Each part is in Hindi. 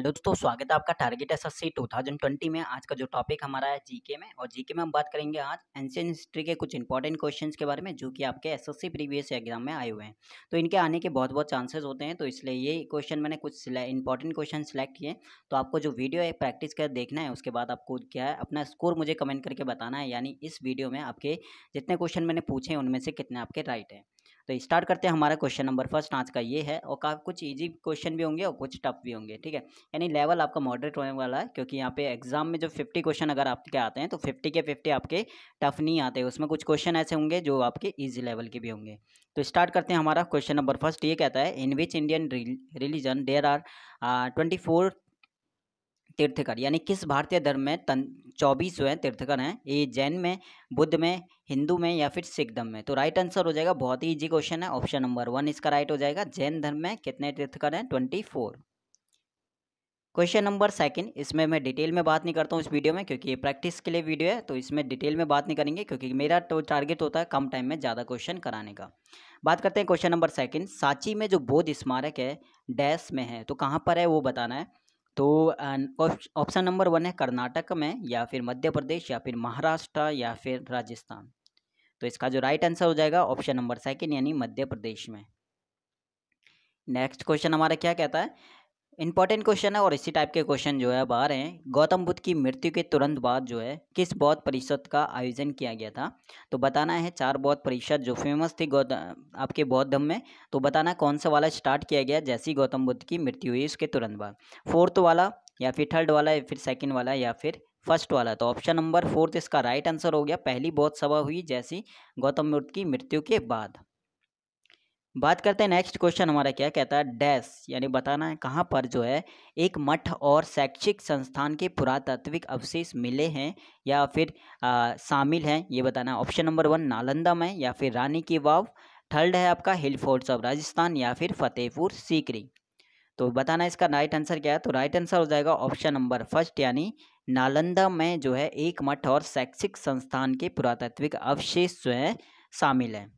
हेलो दोस्तों स्वागत है आपका target S S C two में आज का जो टॉपिक हमारा है जीके में और जीके में हम बात करेंगे आज एंशियन हिस्ट्री के कुछ इंपॉर्टेंट क्वेश्चंस के बारे में जो कि आपके एसएससी प्रीवियस एग्जाम में आए हुए हैं तो इनके आने के बहुत बहुत चांसेस होते हैं तो इसलिए ये क्वेश्चन मैंने कुछ इंपॉर्टेंट क्वेश्चन सिलेक्ट किए तो आपको जो वीडियो है प्रैक्टिस कर देखना है उसके बाद आपको क्या है अपना स्कोर मुझे कमेंट करके बताना है यानी इस वीडियो में आपके जितने क्वेश्चन मैंने पूछे उनमें से कितने आपके राइट हैं तो स्टार्ट करते हैं हमारा क्वेश्चन नंबर फर्स्ट आज का ये है और काफ़ी कुछ इजी क्वेश्चन भी होंगे और कुछ टफ भी होंगे ठीक है यानी लेवल आपका मॉडरेट होने वाला है क्योंकि यहाँ पे एग्जाम में जो फिफ्टी क्वेश्चन अगर आपके आते हैं तो फिफ्टी के फिफ्टी आपके टफ नहीं आते उसमें कुछ क्वेश्चन ऐसे होंगे जो आपके ईजी लेवल के भी होंगे तो स्टार्ट करते हैं हमारा क्वेश्चन नंबर फर्स्ट ये कहता है in which Indian religion there are twenty four tirthankar यानी किस भारतीय धर्म में तन चौबीस जो है तीर्थकर हैं ये जैन में बुद्ध में हिंदू में या फिर सिख धर्म में तो राइट आंसर हो जाएगा बहुत ही इजी क्वेश्चन है ऑप्शन नंबर वन इसका राइट हो जाएगा जैन धर्म में कितने तीर्थकर हैं twenty four question number second इसमें मैं डिटेल में बात नहीं करता हूँ इस वीडियो में क्योंकि ये प्रैक्टिस के लिए वीडियो है तो इसमें डिटेल में बात नहीं करेंगे क्योंकि मेरा तो टारगेट होता है कम टाइम में ज़्यादा क्वेश्चन कराने का बात करते हैं क्वेश्चन नंबर सेकंड सांची में जो बौद्ध स्मारक है डैश में है तो कहाँ पर है वो बताना है तो ऑप्शन नंबर वन है कर्नाटक में या फिर मध्य प्रदेश या फिर महाराष्ट्र या फिर राजस्थान तो इसका जो राइट आंसर हो जाएगा ऑप्शन नंबर सेकेंड यानी मध्य प्रदेश में नेक्स्ट क्वेश्चन हमारा क्या कहता है इंपॉर्टेंट क्वेश्चन है और इसी टाइप के क्वेश्चन जो है बाहर हैं गौतम बुद्ध की मृत्यु के तुरंत बाद जो है किस बौद्ध परिषद का आयोजन किया गया था तो बताना है चार बौद्ध परिषद जो फेमस थी गौतम आपके बौद्ध धर्म में तो बताना कौन सा वाला स्टार्ट किया गया जैसी गौतम बुद्ध की मृत्यु हुई उसके तुरंत बाद फोर्थ वाला या फिर थर्ड वाला या फिर सेकेंड वाला या फिर फर्स्ट वाला तो ऑप्शन नंबर फोर्थ इसका राइट आंसर हो गया पहली बौद्ध सभा हुई जैसी गौतम बुद्ध की मृत्यु के बाद बात करते हैं नेक्स्ट क्वेश्चन हमारा क्या कहता है डैश यानी बताना है कहाँ पर जो है एक मठ और शैक्षिक संस्थान के पुरातात्विक अवशेष मिले हैं या फिर आ, शामिल हैं ये बताना है ऑप्शन नंबर वन नालंदा में या फिर रानी की वाव थर्ड है आपका हिल फोर्ट्स ऑफ राजस्थान या फिर फतेहपुर सीकरी तो बताना इसका राइट आंसर क्या है तो राइट आंसर हो जाएगा ऑप्शन नंबर फर्स्ट यानी नालंदा में जो है एक मठ और शैक्षिक संस्थान के पुरातात्विक अवशेष जो है शामिल हैं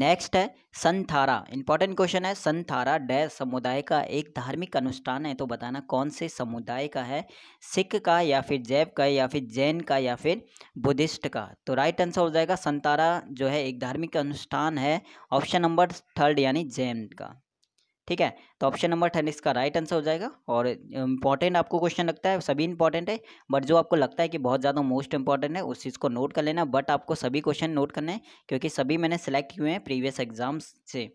नेक्स्ट है संथारा इंपॉर्टेंट क्वेश्चन है संथारा डैश समुदाय का एक धार्मिक अनुष्ठान है तो बताना कौन से समुदाय का है सिख का या फिर जैव का या फिर जैन का या फिर बुद्धिस्ट का तो राइट आंसर हो जाएगा संतारा जो है एक धार्मिक अनुष्ठान है ऑप्शन नंबर थर्ड यानी जैन का ठीक है तो ऑप्शन नंबर टेन इसका राइट आंसर हो जाएगा और इंपॉर्टेंट आपको क्वेश्चन लगता है सभी इंपॉर्टेंट है बट जो आपको लगता है कि बहुत ज़्यादा मोस्ट इंपॉर्टेंट है उस चीज़ को नोट कर लेना बट आपको सभी क्वेश्चन नोट करने हैं क्योंकि सभी मैंने सेलेक्ट किए हैं प्रीवियस एग्जाम्स से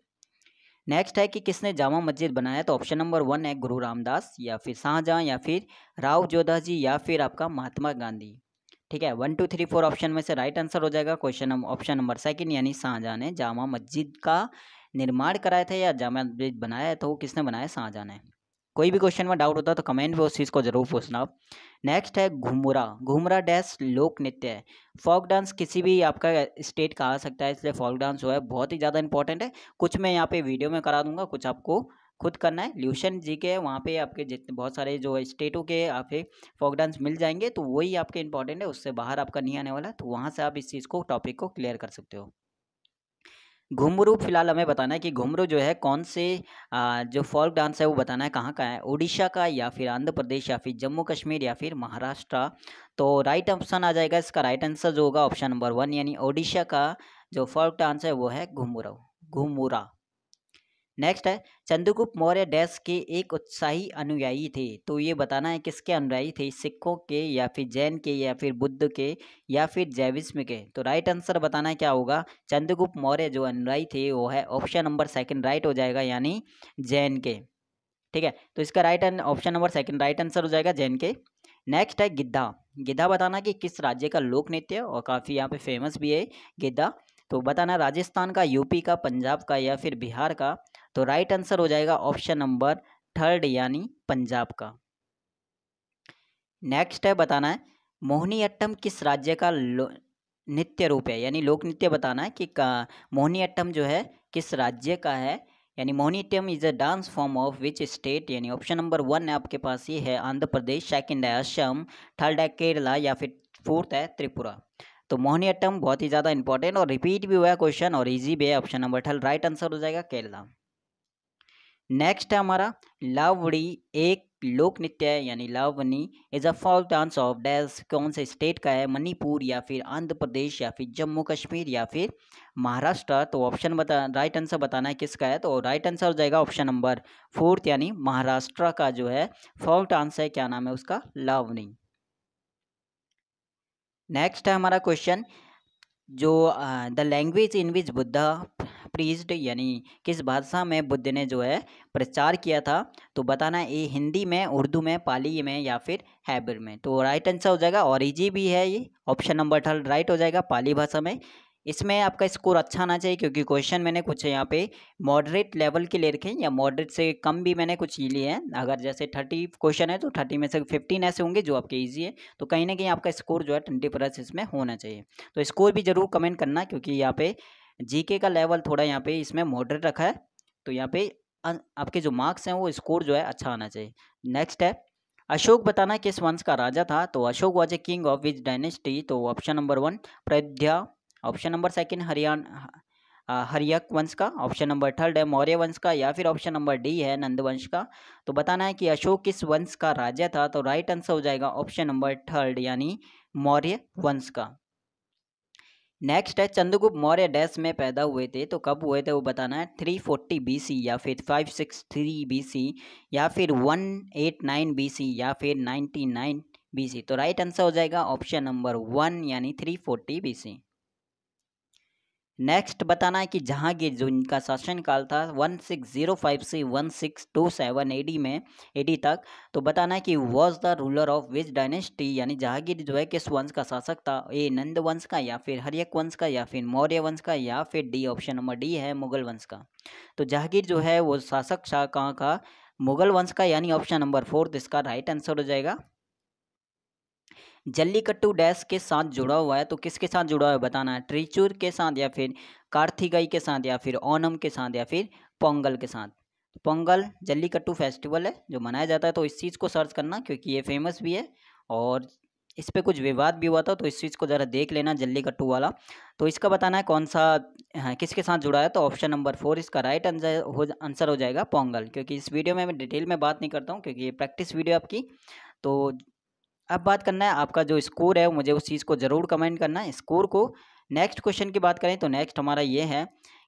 नेक्स्ट है कि किसने जामा मस्जिद बनाया तो ऑप्शन नंबर वन है गुरु रामदास या फिर शाहजहाँ या फिर राव जोधा जी या फिर आपका महात्मा गांधी ठीक है one two three four option में से राइट आंसर हो जाएगा क्वेश्चन ऑप्शन नंबर सेकंड यानी शाहजहाँ ने जामा मस्जिद का निर्माण कराया था या जामा ब्रिज बनाया तो वो किसने बनाया शाहजहाँ ने कोई भी क्वेश्चन में डाउट होता है तो कमेंट में उस चीज़ को जरूर पूछना आप नेक्स्ट है घुमरा घुमरा डैश लोक नृत्य है फोक डांस किसी भी आपका स्टेट का आ सकता है इसलिए फोक डांस जो है बहुत ही ज़्यादा इंपॉर्टेंट है कुछ मैं यहाँ पे वीडियो में करा दूंगा कुछ आपको खुद करना है ल्यूशन जी के वहाँ पे आपके जितने बहुत सारे जो स्टेटों के आप फोक डांस मिल जाएंगे तो वही आपके इंपॉर्टेंट है उससे बाहर आपका नहीं आने वाला तो वहाँ से आप इस चीज़ को टॉपिक को क्लियर कर सकते हो घुमरू फिलहाल हमें बताना है कि घुमरू जो है कौन से जो फोल्क डांस है वो बताना है कहाँ का है उड़ीसा का या फिर आंध्र प्रदेश या फिर जम्मू कश्मीर या फिर महाराष्ट्र तो राइट ऑप्शन आ जाएगा इसका राइट आंसर जो होगा ऑप्शन नंबर वन यानी ओडिशा का जो फोल्क डांस है वो है घुमरू घुमुरा नेक्स्ट है चंद्रगुप्त मौर्य डैश के एक उत्साही अनुयायी थे तो ये बताना है किसके अनुयायी थे सिखों के या फिर जैन के या फिर बुद्ध के या फिर जैविस्म के तो राइट आंसर बताना क्या होगा चंद्रगुप्त मौर्य जो अनुयायी थे वो है ऑप्शन नंबर सेकंड राइट हो जाएगा यानी जैन के ठीक है तो इसका right option number second right answer हो जाएगा जैन के नेक्स्ट है गिद्धा गिद्धा बताना कि किस राज्य का लोक नृत्य और काफ़ी यहाँ पर फेमस भी है गिद्धा तो बताना राजस्थान का यूपी का पंजाब का या फिर बिहार का तो राइट आंसर हो जाएगा ऑप्शन नंबर थर्ड यानी पंजाब का नेक्स्ट है बताना है मोहनी अट्टम किस राज्य का नृत्य रूप है यानी लोक नृत्य बताना है कि मोहनी अट्टम जो है किस राज्य का है यानी Attam is a dance form of which state यानी ऑप्शन नंबर वन है आपके पास ये है आंध्र प्रदेश सेकंड है असम थर्ड है केरला या फिर फोर्थ है त्रिपुरा तो अट्टम बहुत ही ज़्यादा इंपॉर्टेंट और रिपीट भी हुआ है क्वेश्चन और ईजी भी है option number third right answer हो जाएगा केरला नेक्स्ट है हमारा लावड़ी एक लोक नृत्य है यानी Lavani is a folk dance of dash कौन से स्टेट का है मणिपुर या फिर आंध्र प्रदेश या फिर जम्मू कश्मीर या फिर महाराष्ट्र तो ऑप्शन बता राइट आंसर बताना है किसका है तो राइट आंसर हो जाएगा ऑप्शन नंबर फोर्थ यानी महाराष्ट्र का जो है फॉल डांस है क्या नाम है उसका लावनी नेक्स्ट है हमारा क्वेश्चन जो the language in which Buddha preached यानी किस भाषा में बुद्ध ने जो है प्रचार किया था तो बताना ये हिंदी में उर्दू में पाली में या फिर हैबर में तो राइट आंसर हो जाएगा और इजी भी है ये ऑप्शन नंबर थर्ड राइट हो जाएगा पाली भाषा में इसमें आपका स्कोर अच्छा आना चाहिए क्योंकि क्वेश्चन मैंने कुछ यहाँ पे मॉडरेट लेवल के ले रखे हैं या मॉडरेट से कम भी मैंने कुछ लिए हैं अगर जैसे थर्टी क्वेश्चन है तो थर्टी में से फिफ्टीन ऐसे होंगे जो आपके इजी है तो कहीं ना कहीं आपका स्कोर जो है ट्वेंटी प्लस इसमें होना चाहिए तो स्कोर भी ज़रूर कमेंट करना क्योंकि यहाँ पर जीके का लेवल थोड़ा यहाँ पे इसमें मॉडरेट रखा है तो यहाँ पे आपके जो मार्क्स हैं वो स्कोर जो है अच्छा आना चाहिए नेक्स्ट है अशोक बताना किस वंश का राजा था तो Ashok was a king of which dynasty तो ऑप्शन नंबर वन प्रध्या ऑप्शन नंबर सेकेंड हरियाणा हरियक वंश का ऑप्शन नंबर थर्ड है मौर्य वंश का या फिर ऑप्शन नंबर डी है नंद वंश का तो बताना है कि अशोक किस वंश का राजा था तो राइट आंसर हो जाएगा ऑप्शन नंबर थर्ड यानी मौर्य वंश का नेक्स्ट है चंद्रगुप्त मौर्य डैश में पैदा हुए थे तो कब हुए थे वो बताना है थ्री फोर्टी बी सी या फिर five six three B C या फिर one eight nine B C या फिर नाइन्टी नाइन बी सी तो राइट आंसर हो जाएगा ऑप्शन नंबर वन यानी three forty B C next बताना है कि जहांगीर जो इनका शासनकाल था 1605 से 1627 एडी में एडी तक तो बताना है कि was the ruler of which dynasty यानी जहांगीर जो है किस वंश का शासक था ए नंद वंश का या फिर हरियक वंश का या फिर मौर्य वंश का या फिर डी ऑप्शन नंबर डी है मुगल वंश का तो जहांगीर जो है वो शासक शाह कहाँ का मुगल वंश का यानी ऑप्शन नंबर फोर्थ इसका राइट आंसर हो जाएगा जल्लीकट्टू डैश के साथ जुड़ा हुआ है तो किसके साथ जुड़ा हुआ है बताना है त्रिचूर के साथ या फिर कार्थिकई के साथ या फिर ओनम के साथ या फिर पोंगल के साथ तो पोंगल जल्लीकट्टू फेस्टिवल है जो मनाया जाता है तो इस चीज़ को सर्च करना क्योंकि ये फेमस भी है और इस पर कुछ विवाद भी हुआ था तो इस चीज़ को ज़रा देख लेना जल्लीकट्टू वाला तो इसका बताना है कौन सा हाँ, किसके साथ जुड़ा है तो ऑप्शन नंबर फोर इसका राइट आंसर हो आंसर हो जाएगा पोंगल क्योंकि इस वीडियो में मैं डिटेल में बात नहीं करता हूँ क्योंकि ये प्रैक्टिस वीडियो आपकी तो अब बात करना है आपका जो स्कोर है वो मुझे उस चीज़ को ज़रूर कमेंट करना है स्कोर को नेक्स्ट क्वेश्चन की बात करें तो नेक्स्ट हमारा ये है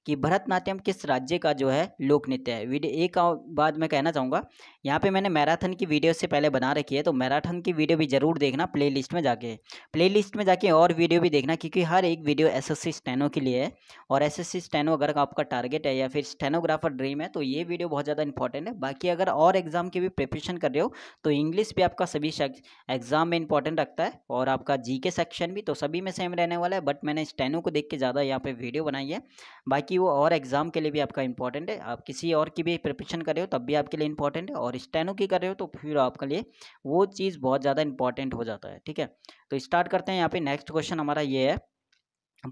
कि भरतनाट्यम किस राज्य का जो है लोक नृत्य है वीडियो एक बाद मैं कहना चाहूँगा यहाँ पे मैंने मैराथन की वीडियो से पहले बना रखी है तो मैराथन की वीडियो भी ज़रूर देखना प्लेलिस्ट में जाके प्लेलिस्ट में जाके और वीडियो भी देखना क्योंकि हर एक वीडियो एस एस स्टेनो के लिए है और एस एस स्टेनो अगर आपका टारगेट है या फिर स्टेनोग्राफर ड्रीम है तो ये वीडियो बहुत ज़्यादा इंपॉर्टेंट है बाकी अगर और एग्ज़ाम की भी प्रिपरेशन कर रहे हो तो इंग्लिश भी आपका सभी एग्ज़ाम में इंपॉर्टेंट रखता है और आपका जी सेक्शन भी तो सभी में सेम रहने वाला है बट मैंने स्टेनो को देख के ज़्यादा यहाँ पर वीडियो बनाई है बाकी वो और एग्ज़ाम के लिए भी आपका इंपॉर्टेंट है आप किसी और की भी प्रिपरेशन कर रहे हो तब भी आपके लिए इंपॉर्टेंट है और स्टेनो की कर रहे हो तो फिर आपके लिए वो चीज़ बहुत ज़्यादा इंपॉर्टेंट हो जाता है ठीक है तो स्टार्ट करते हैं यहाँ पे नेक्स्ट क्वेश्चन हमारा ये है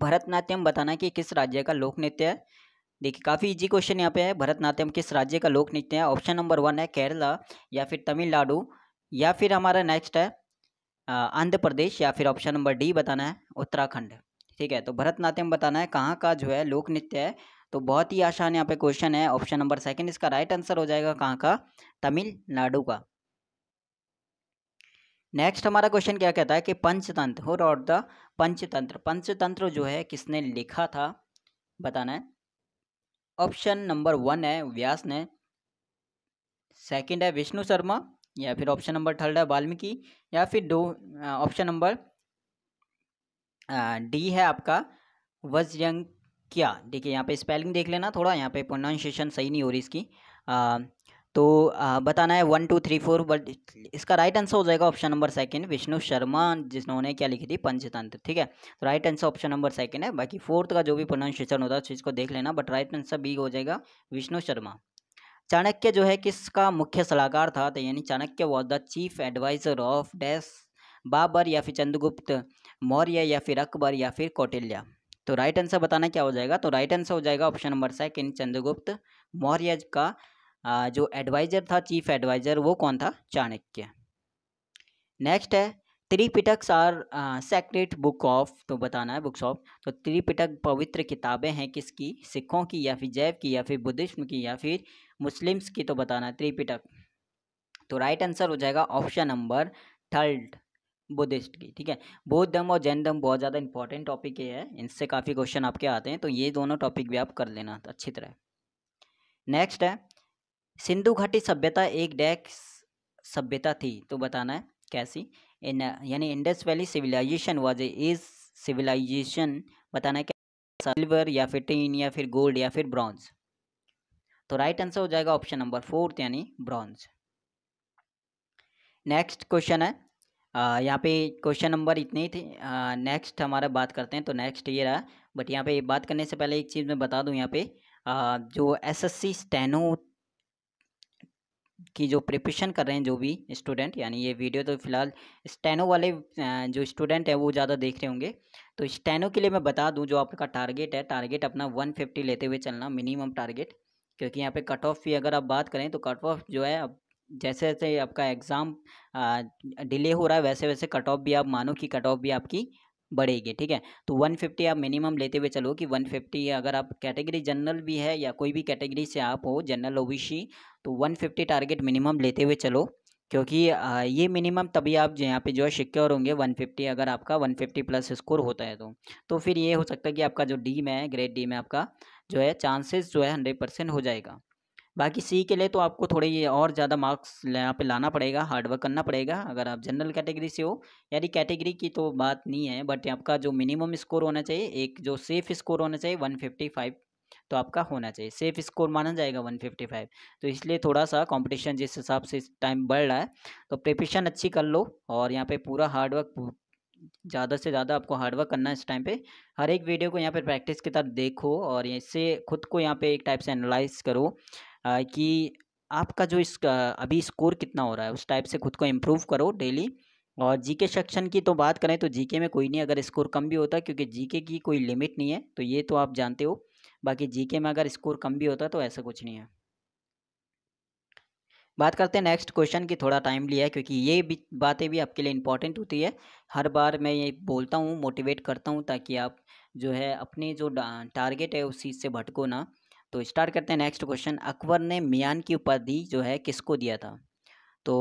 भरतनाट्यम बताना कि किस राज्य का लोक नृत्य है देखिए काफ़ी इजी क्वेश्चन यहाँ पे है भरतनाट्यम किस राज्य का लोक नृत्य है ऑप्शन नंबर वन है केरला या फिर तमिलनाडु या फिर हमारा नेक्स्ट है आंध्र प्रदेश या फिर ऑप्शन नंबर डी बताना है उत्तराखंड ठीक है तो भरतनाट्यम बताना है कहाँ का जो है लोक नृत्य है तो बहुत ही आसान यहाँ पे क्वेश्चन है ऑप्शन नंबर सेकंड इसका राइट आंसर हो जाएगा कहाँ का तमिलनाडु का नेक्स्ट हमारा क्वेश्चन क्या कहता है कि पंचतंत्र हो रॉट द पंचतंत्र पंचतंत्र जो है किसने लिखा था बताना है ऑप्शन नंबर वन है व्यास ने सेकंड है विष्णु शर्मा या फिर ऑप्शन नंबर थर्ड है वाल्मीकि या फिर दो ऑप्शन नंबर डी है आपका वजयंग क्या देखिए यहाँ पे स्पेलिंग देख लेना थोड़ा यहाँ पे प्रोनाउंसिएशन सही नहीं हो रही इसकी आ, तो आ, बताना है one two three four but इसका राइट आंसर हो जाएगा option number second Vishnu Sharma जिन्होंने क्या लिखी थी पंचतंत्र ठीक है तो right answer option number second है बाकी फोर्थ का जो भी प्रोनाउंसिएशन होता है उस को देख लेना बट राइट आंसर बी हो जाएगा विष्णु शर्मा चाणक्य जो है किसका मुख्य सलाहकार था तो यानी Chanakya was the chief advisor of dash Babur या फिर चंद्रगुप्त मौर्य या फिर अकबर या फिर कौटिल्य तो राइट आंसर बताना क्या हो जाएगा तो राइट आंसर हो जाएगा option number second Chandragupta Maurya का जो एडवाइजर था चीफ एडवाइजर वो कौन था चाणक्य नेक्स्ट है Tripitakas are sacred book of तो बताना है बुक्स ऑफ तो त्रिपिटक पवित्र किताबें हैं किसकी सिखों की या फिर जैव की या फिर बुद्धिस्म की या फिर मुस्लिम्स की तो बताना है त्रिपिटक तो राइट आंसर हो जाएगा ऑप्शन नंबर थर्ड बुद्धिस्ट की ठीक है बौद्ध धर्म और जैन धर्म बहुत ज़्यादा इंपॉर्टेंट टॉपिक ये है इनसे काफ़ी क्वेश्चन आपके आते हैं तो ये दोनों टॉपिक भी आप कर लेना अच्छी तरह नेक्स्ट है सिंधु घाटी सभ्यता एक डैक सभ्यता थी तो बताना है कैसी इन यानी Indus valley civilization was as civilization बताना है क्या सिल्वर या फिर टीन या फिर गोल्ड या फिर ब्रॉन्ज तो राइट आंसर हो जाएगा ऑप्शन नंबर फोर्थ यानी ब्रॉन्ज नेक्स्ट क्वेश्चन है यहाँ पे क्वेश्चन नंबर इतने ही थे नेक्स्ट हमारा बात करते हैं तो नेक्स्ट ये रहा बट यहाँ पे बात करने से पहले एक चीज़ मैं बता दूँ यहाँ पे आ, जो एसएससी स्टेनो की जो प्रिपरेशन कर रहे हैं जो भी स्टूडेंट यानी ये वीडियो तो फिलहाल स्टेनो वाले जो स्टूडेंट हैं वो ज़्यादा देख रहे होंगे तो स्टेनो के लिए मैं बता दूँ जो आपका टारगेट है टारगेट अपना वन लेते हुए चलना मिनिमम टारगेट क्योंकि यहाँ पे कट ऑफ की अगर आप बात करें तो कट ऑफ जो है अब जैसे जैसे आपका एग्ज़ाम डिले हो रहा है वैसे वैसे कट ऑफ भी आप मानो कि कट ऑफ भी आपकी बढ़ेगी ठीक है तो 150 आप मिनिमम लेते हुए चलो कि 150 अगर आप कैटेगरी जनरल भी है या कोई भी कैटेगरी से आप हो जनरल ओबीसी तो 150 टारगेट मिनिमम लेते हुए चलो क्योंकि ये मिनिमम तभी आप जो यहाँ पे जो है सिक्योर होंगे 150 अगर आपका 150 प्लस स्कोर होता है तो तो फिर ये हो सकता है कि आपका जो डी में है ग्रेड डी में आपका जो है चांसेस जो है हंड्रेड परसेंट हो जाएगा बाकी सी के लिए तो आपको थोड़े ये और ज़्यादा मार्क्स यहाँ पे लाना पड़ेगा हार्डवर्क करना पड़ेगा अगर आप जनरल कैटेगरी से हो यानी कैटेगरी की तो बात नहीं है बट आपका जो मिनिमम स्कोर होना चाहिए एक जो सेफ़ स्कोर होना चाहिए वन फिफ्टी फाइव तो आपका होना चाहिए सेफ स्कोर माना जाएगा 155 तो इसलिए थोड़ा सा कॉम्पिटिशन जिस हिसाब से टाइम बढ़ रहा है तो प्रिपरेशन अच्छी कर लो और यहाँ पर पूरा हार्डवर्क ज़्यादा से ज़्यादा आपको हार्डवर्क करना है इस टाइम पे हर एक वीडियो को यहाँ पर प्रैक्टिस के तरफ देखो और इससे खुद को यहाँ पे एक टाइप से एनालाइज करो कि आपका जो इस अभी स्कोर कितना हो रहा है उस टाइप से खुद को इम्प्रूव करो डेली और जीके सेक्शन की तो बात करें तो जीके में कोई नहीं अगर स्कोर कम भी होता क्योंकि जीके की कोई लिमिट नहीं है तो ये तो आप जानते हो बाकी जीके में अगर स्कोर कम भी होता तो ऐसा कुछ नहीं है बात करते हैं नेक्स्ट क्वेश्चन की थोड़ा टाइम लिया है क्योंकि ये भी बातें भी आपके लिए इंपॉर्टेंट होती है हर बार मैं ये बोलता हूँ मोटिवेट करता हूँ ताकि आप जो है अपने जो टारगेट है उस चीज़ से भटको ना तो स्टार्ट करते हैं नेक्स्ट क्वेश्चन अकबर ने मियान की उपाधि जो है किसको दिया था तो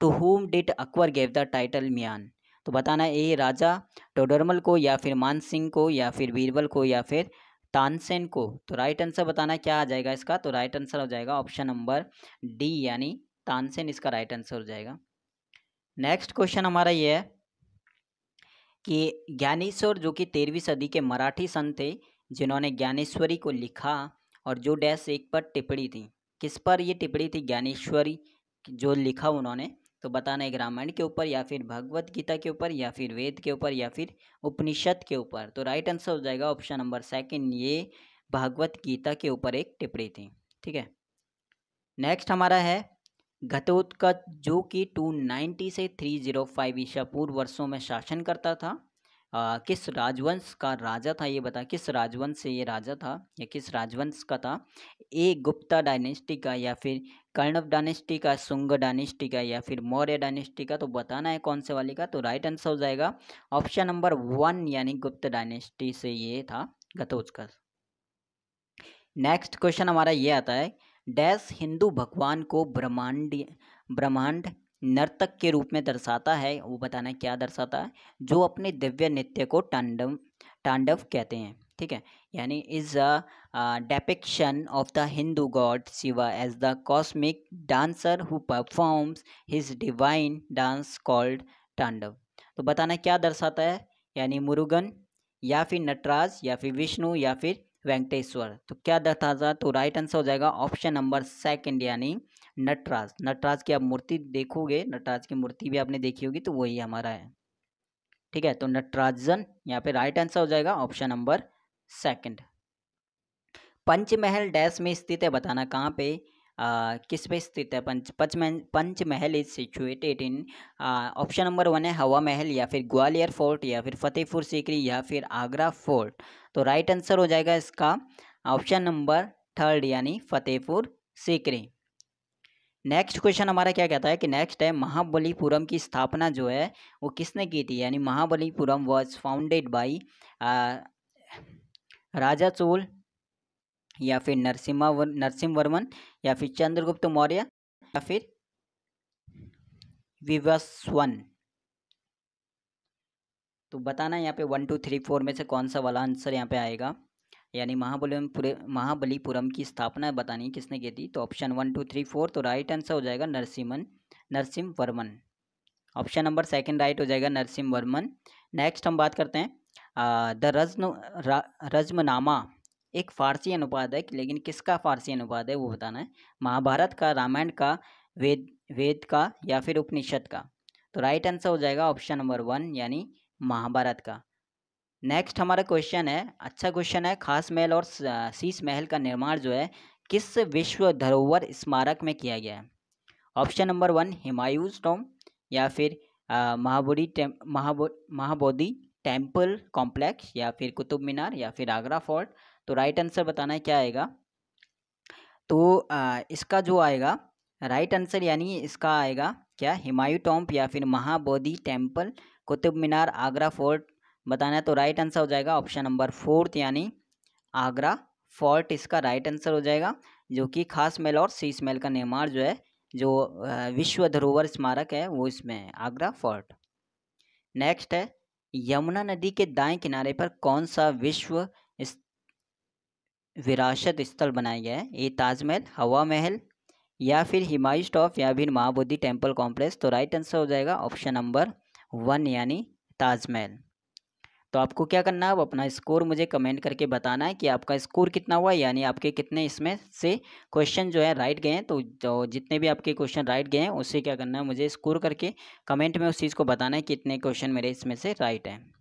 to whom did Akbar gave the title Mian तो बताना ये राजा टोडरमल को या फिर मान सिंह को या फिर बीरबल को या फिर तानसेन को तो राइट आंसर बताना क्या आ जाएगा इसका तो राइट आंसर हो जाएगा ऑप्शन नंबर डी यानी तानसेन इसका राइट आंसर हो जाएगा नेक्स्ट क्वेश्चन हमारा ये है कि ज्ञानेश्वर जो कि तेरहवीं सदी के मराठी संत थे जिन्होंने ज्ञानेश्वरी को लिखा और जो डैश एक पर टिप्पणी थी किस पर ये टिप्पणी थी ज्ञानेश्वरी जो लिखा उन्होंने तो बताना एक रामायण के ऊपर या फिर भगवत गीता के ऊपर या फिर वेद के ऊपर या फिर उपनिषद के ऊपर तो राइट आंसर हो जाएगा ऑप्शन नंबर सेकंड ये भगवत गीता के ऊपर एक टिप्पणी थी ठीक है नेक्स्ट हमारा है घटोत्कच जो कि 290 से 305 ईसा पूर्व वर्षों में शासन करता था आ, किस राजवंश का राजा था ये बता किस राजवंश से ये राजा था या किस राजवंश का था ए गुप्ता डायनेस्टी का या फिर कर्णव डायनेस्टी का सुंग डायनेस्टी का या फिर मौर्य डायनेस्टी का तो बताना है कौन से वाले का तो राइट आंसर हो जाएगा ऑप्शन नंबर वन यानी गुप्त डायनेस्टी से ये था गतोज का नेक्स्ट क्वेश्चन हमारा ये आता है डैश हिंदू भगवान को ब्रह्मांड ब्रह्मांड नर्तक के रूप में दर्शाता है वो बताना क्या दर्शाता है जो अपने दिव्य नृत्य को टांडव टांडव कहते हैं ठीक है यानी is a depiction of the Hindu god Shiva as the cosmic dancer who performs his divine dance called tandav तो बताना क्या दर्शाता है यानी मुरुगन या फिर नटराज या फिर विष्णु या फिर वेंकटेश्वर तो क्या दर्शाता तो राइट आंसर हो जाएगा ऑप्शन नंबर सेकेंड यानी नटराज नटराज की आप मूर्ति देखोगे नटराज की मूर्ति भी आपने देखी होगी तो वही हमारा है ठीक है तो नटराजन यहाँ पे राइट आंसर हो जाएगा option number second Panchmahal dash में स्थित है बताना कहाँ पे आ, किस पे स्थित है Panch Panchmahal Panchmahal is situated in option number one है हवा महल या फिर ग्वालियर फोर्ट या फिर फतेहपुर सीकरी या फिर आगरा फोर्ट तो राइट आंसर हो जाएगा इसका ऑप्शन नंबर थर्ड यानी फतेहपुर सीकरी नेक्स्ट क्वेश्चन हमारा क्या कहता है कि नेक्स्ट है महाबलीपुरम की स्थापना जो है वो किसने की थी यानी Mahabalipuram was founded by Raja Chola या फिर नरसिम्हा नरसिम्ह वर्मन या फिर चंद्रगुप्त मौर्य या फिर विवस्वन तो बताना यहाँ पे वन टू थ्री फोर में से कौन सा वाला आंसर यहाँ पे आएगा यानी महाबलीपुरम महाबलीपुरम की स्थापना बतानी किसने की थी तो option one two three four तो राइट आंसर हो जाएगा नरसिमन Narasimhavarman option number second right हो जाएगा नरसिम वर्मन नेक्स्ट हम बात करते हैं द रजन रज्मनामा एक फ़ारसी अनुवाद है लेकिन किसका फ़ारसी अनुवाद है वो बताना है महाभारत का रामायण का वेद वेद का या फिर उपनिषद का तो राइट आंसर हो जाएगा ऑप्शन नंबर वन यानी महाभारत का नेक्स्ट हमारा क्वेश्चन है अच्छा क्वेश्चन है खास महल और शीश महल का निर्माण जो है किस विश्व धरोहर स्मारक में किया गया है option number one Humayun's tomb या फिर Mahabodhi temple Mahabodhi temple complex या फिर कुतुब मीनार या फिर आगरा फोर्ट तो राइट आंसर बताना है क्या आएगा तो आ, इसका जो आएगा राइट आंसर यानी इसका आएगा क्या हिमायू टॉम्प या फिर महाबोधि टेम्पल कुतुब मीनार आगरा फोर्ट बताना है तो राइट आंसर हो जाएगा ऑप्शन नंबर फोर्थ यानी आगरा फोर्ट इसका राइट आंसर हो जाएगा जो कि खास मेल और सी महल का निर्माण जो है जो विश्व धरोहर स्मारक है वो इसमें है आगरा फोर्ट नेक्स्ट है यमुना नदी के दाएं किनारे पर कौन सा विश्व इस विरासत स्थल बनाया गया है ये ताजमहल हवा महल या फिर हिमायू स्टॉफ या फिर महाबोधि टेम्पल कॉम्प्लेक्स तो राइट आंसर हो जाएगा ऑप्शन नंबर वन यानी ताजमहल तो आपको क्या करना है अब अपना स्कोर मुझे कमेंट करके बताना है कि आपका स्कोर कितना हुआ यानी आपके कितने इसमें से क्वेश्चन जो है राइट गए हैं तो जो जितने भी आपके क्वेश्चन राइट गए हैं उससे क्या करना है मुझे स्कोर करके कमेंट में उस चीज़ को बताना है कि इतने क्वेश्चन मेरे इसमें से राइट हैं